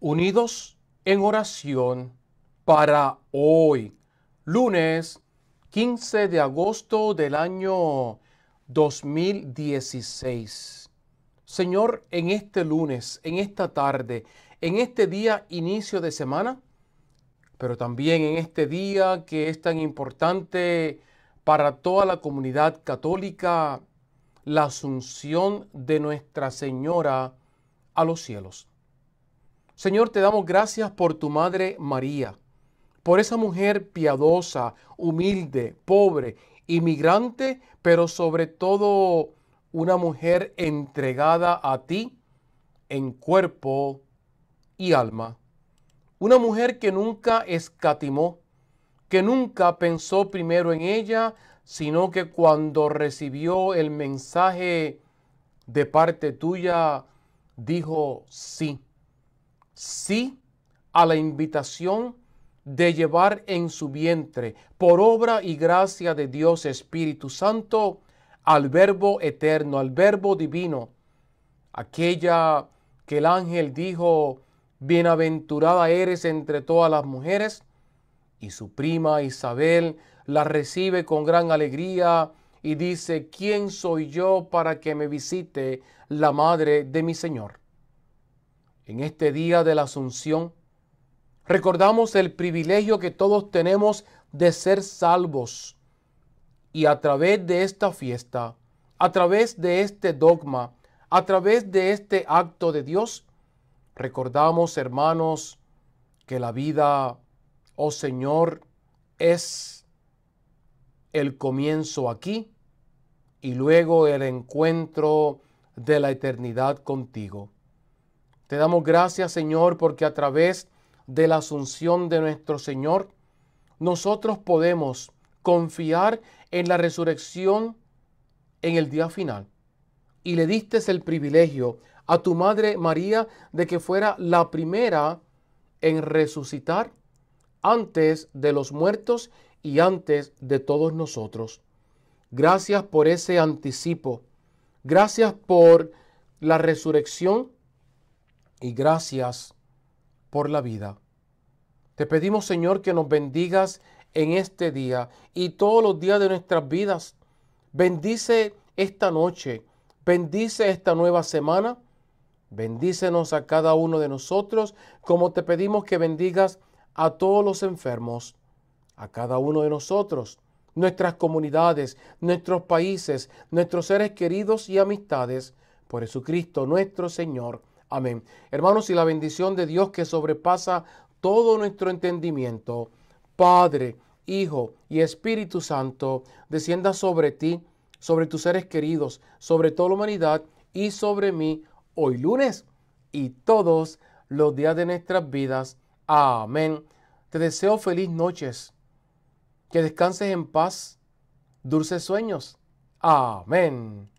unidos en oración para hoy, lunes 15 de agosto del año 2016. Señor, en este lunes, en esta tarde, en este día inicio de semana, pero también en este día que es tan importante para toda la comunidad católica, la asunción de Nuestra Señora a los cielos. Señor, te damos gracias por tu Madre María, por esa mujer piadosa, humilde, pobre, inmigrante, pero sobre todo una mujer entregada a ti en cuerpo y alma. Una mujer que nunca escatimó, que nunca pensó primero en ella, sino que cuando recibió el mensaje de parte tuya, dijo sí sí a la invitación de llevar en su vientre, por obra y gracia de Dios Espíritu Santo, al Verbo eterno, al Verbo divino, aquella que el ángel dijo, bienaventurada eres entre todas las mujeres, y su prima Isabel la recibe con gran alegría y dice, ¿quién soy yo para que me visite la madre de mi Señor? En este día de la Asunción, recordamos el privilegio que todos tenemos de ser salvos. Y a través de esta fiesta, a través de este dogma, a través de este acto de Dios, recordamos, hermanos, que la vida, oh Señor, es el comienzo aquí y luego el encuentro de la eternidad contigo. Te damos gracias, Señor, porque a través de la asunción de nuestro Señor, nosotros podemos confiar en la resurrección en el día final. Y le diste el privilegio a tu Madre María de que fuera la primera en resucitar antes de los muertos y antes de todos nosotros. Gracias por ese anticipo. Gracias por la resurrección y gracias por la vida. Te pedimos, Señor, que nos bendigas en este día y todos los días de nuestras vidas. Bendice esta noche, bendice esta nueva semana, bendícenos a cada uno de nosotros, como te pedimos que bendigas a todos los enfermos, a cada uno de nosotros, nuestras comunidades, nuestros países, nuestros seres queridos y amistades, por Jesucristo nuestro Señor. Amén. Hermanos, y la bendición de Dios que sobrepasa todo nuestro entendimiento, Padre, Hijo y Espíritu Santo, descienda sobre ti, sobre tus seres queridos, sobre toda la humanidad y sobre mí hoy lunes y todos los días de nuestras vidas. Amén. Te deseo feliz noches. Que descanses en paz. Dulces sueños. Amén.